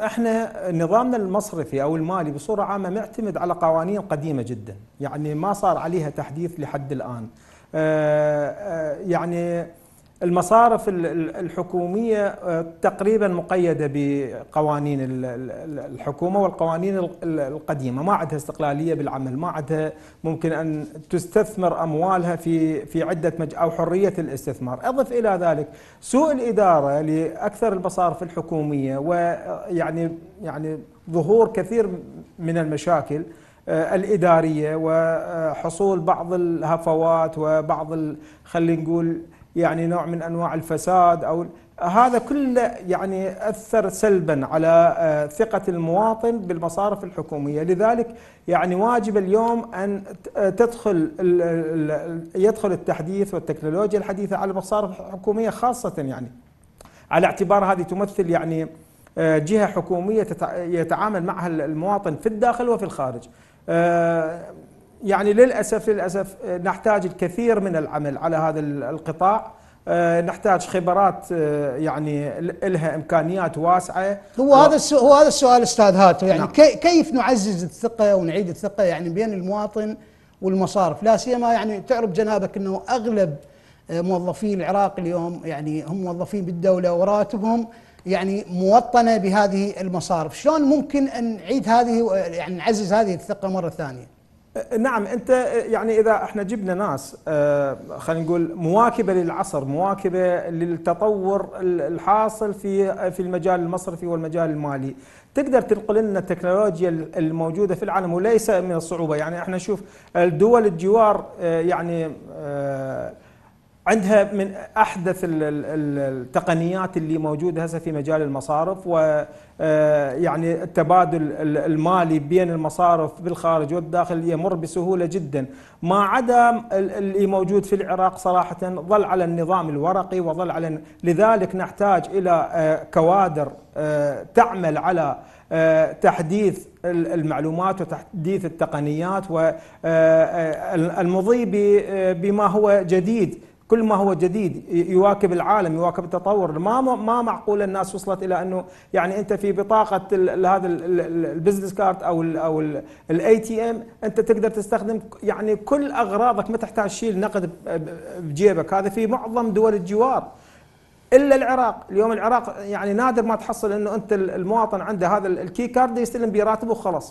احنا نظامنا المصرفي او المالي بصوره عامه معتمد على قوانين قديمه جدا، يعني ما صار عليها تحديث لحد الان. آه، آه، يعني المصارف الحكومية آه، تقريبا مقيدة بقوانين الحكومة والقوانين القديمة ما عندها استقلالية بالعمل ما عندها ممكن أن تستثمر أموالها في في عدة مج... أو حرية الاستثمار أضف إلى ذلك سوء الإدارة لأكثر المصارف الحكومية ويعني آه، يعني ظهور كثير من المشاكل آه، الإدارية وحصول بعض الهفوات وبعض خلينا نقول يعني نوع من انواع الفساد او هذا كله يعني اثر سلبا على آه، ثقه المواطن بالمصارف الحكوميه، لذلك يعني واجب اليوم ان آه، تدخل يدخل التحديث والتكنولوجيا الحديثه على المصارف الحكوميه خاصه يعني على اعتبار هذه تمثل يعني آه، جهه حكوميه يتعامل معها المواطن في الداخل وفي الخارج. يعني للاسف للاسف نحتاج الكثير من العمل على هذا القطاع آه، نحتاج خبرات آه، يعني لها امكانيات واسعه هو هذا هو هذا السؤال استاذ هاتو يعني نعم. كيف نعزز الثقه ونعيد الثقه يعني بين المواطن والمصارف لا سيما يعني تعرف جنابك انه اغلب آه، موظفي العراق اليوم يعني هم موظفين بالدوله وراتبهم يعني موطنه بهذه المصارف شلون ممكن ان نعيد هذه يعني نعزز هذه الثقه مره ثانيه نعم انت يعني اذا احنا جبنا ناس آه، خلينا نقول مواكبه للعصر مواكبه للتطور الحاصل في في المجال المصرفي والمجال المالي تقدر تنقل لنا التكنولوجيا الموجوده في العالم وليس من الصعوبه يعني احنا نشوف الدول الجوار آه، يعني آه، عندها من احدث التقنيات اللي موجوده هسه في مجال المصارف و آه، يعني التبادل المالي بين المصارف بالخارج والداخل يمر بسهوله جدا ما عدا اللي موجود في العراق صراحه ظل على النظام الورقي وظل على لذلك نحتاج الى آه، كوادر آه، تعمل على تحديث المعلومات وتحديث التقنيات والمضي بما هو جديد كل ما هو جديد يواكب العالم يواكب التطور ما ما معقول الناس وصلت الى انه يعني انت في بطاقه هذا البزنس كارد او الـ او الاي تي ام انت تقدر تستخدم يعني كل اغراضك ما تحتاج تشيل نقد بجيبك هذا في معظم دول الجوار الا العراق اليوم العراق يعني نادر ما تحصل انه انت المواطن عنده هذا الكي كارد يستلم براتبه وخلاص